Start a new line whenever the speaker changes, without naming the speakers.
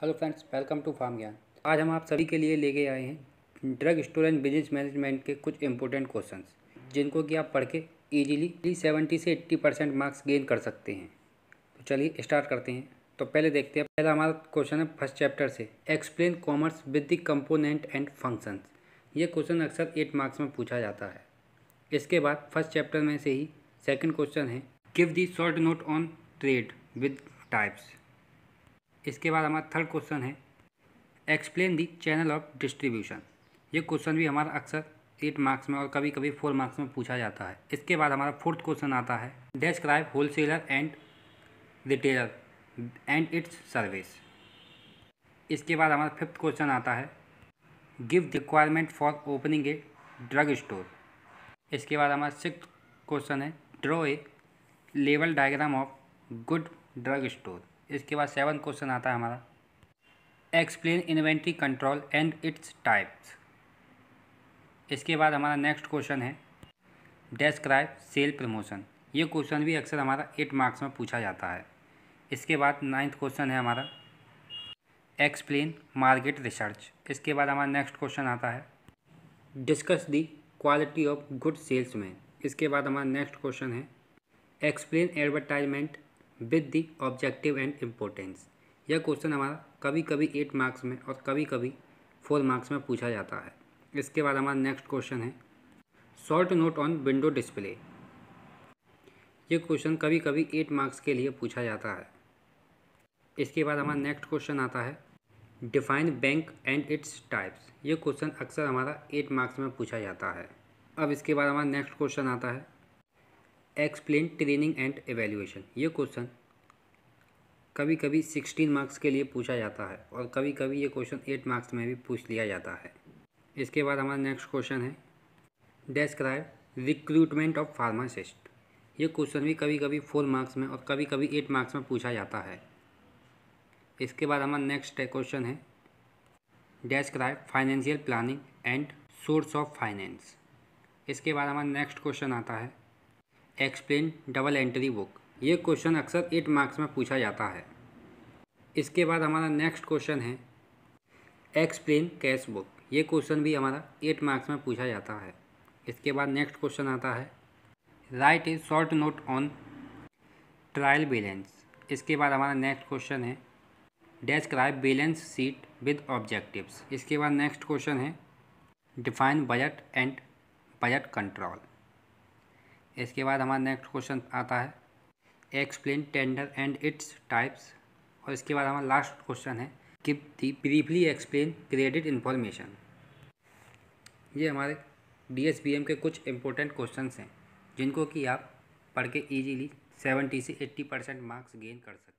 hello friends welcome to pharm Gyan आज हम आप सभी के लिए लेके आए हैं drug store and business management के कुछ इंपॉर्टेंट क्वेश्चन जिनको कि आप पढ़ के ईजिली सेवेंटी से एट्टी परसेंट मार्क्स गेन कर सकते हैं तो चलिए स्टार्ट करते हैं तो पहले देखते हैं पहला हमारा क्वेश्चन है फर्स्ट चैप्टर से explain commerce with the component and functions ये क्वेश्चन अक्सर एट मार्क्स में पूछा जाता है इसके बाद फर्स्ट चैप्टर में से ही सेकेंड क्वेश्चन है give the short note on trade with types इसके बाद हमारा थर्ड क्वेश्चन है explain the channel of distribution ये क्वेश्चन भी हमारा अक्सर एट मार्क्स में और कभी कभी फोर मार्क्स में पूछा जाता है इसके बाद हमारा फोर्थ क्वेश्चन आता है describe wholesaler and retailer and its service इसके बाद हमारा फिफ्थ क्वेश्चन आता है give requirement for opening a drug store इसके बाद हमारा सिक्स क्वेश्चन है draw a level diagram of good drug store इसके बाद सेवन क्वेश्चन आता है हमारा explain inventory control and its types इसके बाद हमारा नेक्स्ट क्वेश्चन है डेस्क्राइब सेल प्रमोशन ये क्वेश्चन भी अक्सर हमारा एट मार्क्स में पूछा जाता है इसके बाद नाइन्थ क्वेश्चन है हमारा एक्सप्लेन मार्केट रिसर्च इसके बाद हमारा नेक्स्ट क्वेश्चन आता है discuss the quality of good salesman इसके बाद हमारा नेक्स्ट क्वेश्चन है explain advertisement with the objective and importance यह क्वेश्चन हमारा कभी कभी एट मार्क्स में और कभी कभी फोर मार्क्स में पूछा जाता है इसके बाद हमारा नेक्स्ट क्वेश्चन है short note on window display ये क्वेश्चन कभी कभी एट मार्क्स के लिए पूछा जाता है इसके बाद हमारा नेक्स्ट क्वेश्चन आता है define bank and its types ये क्वेश्चन अक्सर हमारा एट मार्क्स में पूछा जाता है अब इसके बाद हमारा नेक्स्ट क्वेश्चन आता है एक्सप्लेन ट्रेनिंग एंड एवेल्यूएशन ये क्वेश्चन कभी कभी सिक्सटीन मार्क्स के लिए पूछा जाता है और कभी कभी ये क्वेश्चन एट मार्क्स में भी पूछ लिया जाता है इसके बाद हमारा नेक्स्ट क्वेश्चन है डेस्क्राइब रिक्रूटमेंट ऑफ फार्मासिस्ट ये क्वेश्चन भी कभी कभी फोर मार्क्स में और कभी कभी एट मार्क्स में पूछा जाता है इसके बाद हमारा नेक्स्ट क्वेश्चन है describe financial planning and source of finance इसके बाद हमारा नेक्स्ट क्वेश्चन आता है एक्सप्लेन डबल एंट्री बुक ये क्वेश्चन अक्सर एट मार्क्स में पूछा जाता है इसके बाद हमारा नेक्स्ट क्वेश्चन है एक्सप्लेन कैश बुक ये क्वेश्चन भी हमारा एट मार्क्स में पूछा जाता है इसके बाद नेक्स्ट क्वेश्चन आता है write a short note on trial balance इसके बाद हमारा नेक्स्ट क्वेश्चन है describe balance sheet with objectives इसके बाद नेक्स्ट क्वेश्चन है define budget and budget control इसके बाद हमारा नेक्स्ट क्वेश्चन आता है explain tender and its types और इसके बाद हमारा लास्ट क्वेश्चन है कि the briefly explain credit information ये हमारे डी के कुछ इम्पोर्टेंट क्वेश्चन हैं जिनको कि आप पढ़ के ईजीली सेवेंटी से एट्टी परसेंट मार्क्स गेन कर सकते